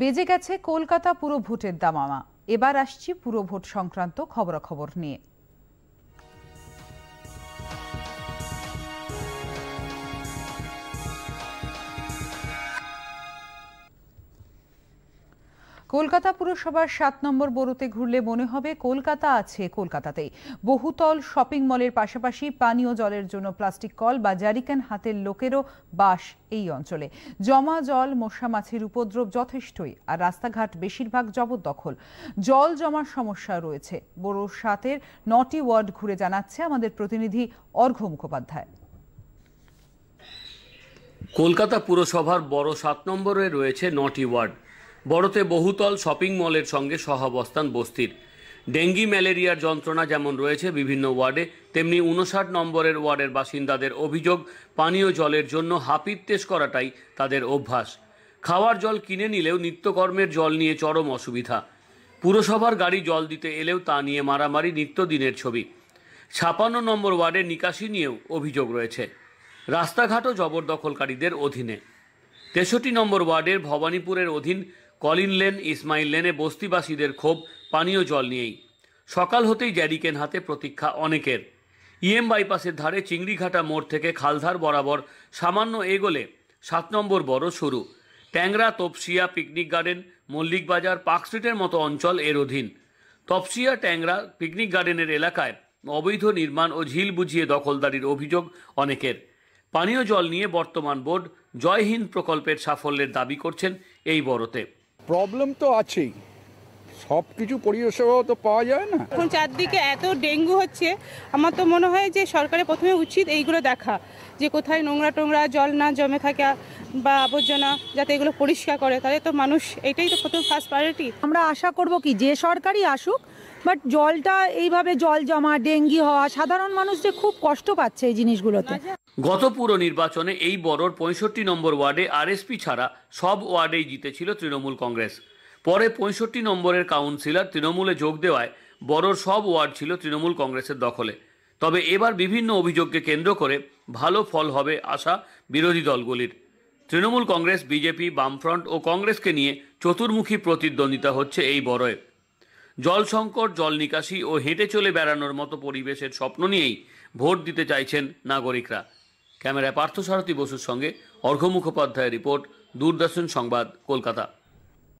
বেজে গেছে কলকাতা পুরো ভোটের দামামা এবার আসছি পুরো ভোট সংক্রান্ত খবরাখবর নিয়ে কলকাতা পুরসভার সাত নম্বর বরুতে ঘুরলে মনে হবে কলকাতা আছে কলকাতাতেই বহুতল শপিং মলের পাশাপাশি পানীয় জলের জন্য প্লাস্টিক কল বা জারিকান হাতের লোকেরও বাস এই অঞ্চলে জমা জল মশা মাছির উপদ্রব যথেষ্টই আর রাস্তাঘাট বেশিরভাগ জবরদখল জল জমার সমস্যা রয়েছে বড় সাতের নটি ওয়ার্ড ঘুরে জানাচ্ছে আমাদের প্রতিনিধি অর্ঘ্য মুখোপাধ্যায় কলকাতা পুরসভার বড় সাত নম্বরে রয়েছে নটি ওয়ার্ড বড়তে বহুতল শপিং মলের সঙ্গে সহাবস্থান বস্তির ডেঙ্গি ম্যালেরিয়ার যন্ত্রণা যেমন রয়েছে বিভিন্ন ওয়ার্ডে তেমনি উনষাট নম্বরের ওয়ার্ডের বাসিন্দাদের অভিযোগ পানীয় জলের জন্য হাপিত্যেস করাটাই তাদের অভ্যাস খাওয়ার জল কিনে নিলেও নিত্যকর্মের জল নিয়ে চরম অসুবিধা পুরসভার গাড়ি জল দিতে এলেও তা নিয়ে মারামারি নিত্যদিনের ছবি ছাপান্ন নম্বর ওয়ার্ডের নিকাশি নিয়েও অভিযোগ রয়েছে রাস্তাঘাটও জবরদখলকারীদের অধীনে তেষট্টি নম্বর ওয়ার্ডের ভবানীপুরের অধীন কলিন লেন ইসমাইল লেনে বস্তিবাসীদের ক্ষোভ পানীয় জল নিয়েই সকাল হতেই জ্যারিকেন হাতে প্রতীক্ষা অনেকের ইএম বাইপাসের ধারে চিংড়িঘাটা মোড় থেকে খালধার বরাবর সামান্য এগোলে সাত নম্বর বড় শুরু ট্যাংরা তপসিয়া পিকনিক গার্ডেন মল্লিক বাজার পার্ক স্ট্রিটের মতো অঞ্চল এর অধীন তপসিয়া ট্যাংরা পিকনিক গার্ডেনের এলাকায় অবৈধ নির্মাণ ও ঝিল বুঝিয়ে দখলদারির অভিযোগ অনেকের পানীয় জল নিয়ে বর্তমান বোর্ড জয় হিন্দ প্রকল্পের সাফল্যের দাবি করছেন এই বড়তে প্রবলেম তো আছেই সব কিছু পরিষেবাও তো পাওয়া যায় না এখন চারদিকে এত ডেঙ্গু হচ্ছে আমার তো মনে হয় যে সরকারের প্রথমে উচিত এইগুলো দেখা যে কোথায় নোংরা টোংরা জল না জমে থাকে বা আবর্জনা যাতে এগুলো পরিষ্কার করে তাহলে তো মানুষ এটাই তো প্রথম ফার্স্ট প্রায়োরিটি আমরা আশা করব কি যে সরকারই আসুক বাট জলটা এইভাবে জল জমা ডেঙ্গি হওয়া সাধারণ মানুষ যে খুব কষ্ট পাচ্ছে এই জিনিসগুলোতে গত পুর নির্বাচনে এই বড়োর পঁয়ষট্টি নম্বর ওয়ার্ডে আরএসপি ছাড়া সব ওয়ার্ডেই জিতেছিল তৃণমূল কংগ্রেস পরে পঁয়ষট্টি নম্বরের কাউন্সিলর তৃণমূলে যোগ দেওয়ায় বড়োর সব ওয়ার্ড ছিল তৃণমূল কংগ্রেসের দখলে তবে এবার বিভিন্ন অভিযোগকে কেন্দ্র করে ভালো ফল হবে আশা বিরোধী দলগুলির তৃণমূল কংগ্রেস বিজেপি বামফ্রন্ট ও কংগ্রেসকে নিয়ে চতুর্মুখী প্রতিদ্বন্দ্বিতা হচ্ছে এই বড়য়ে জল সংকট জল নিকাশি ও হেঁটে চলে বেড়ানোর মতো পরিবেশের স্বপ্ন নিয়েই ভোট দিতে চাইছেন নাগরিকরা ক্যামেরায় পার্থসারথী বসুর সঙ্গে অর্ঘ্য মুখোপাধ্যায়ের রিপোর্ট দূরদর্শন সংবাদ কলকাতা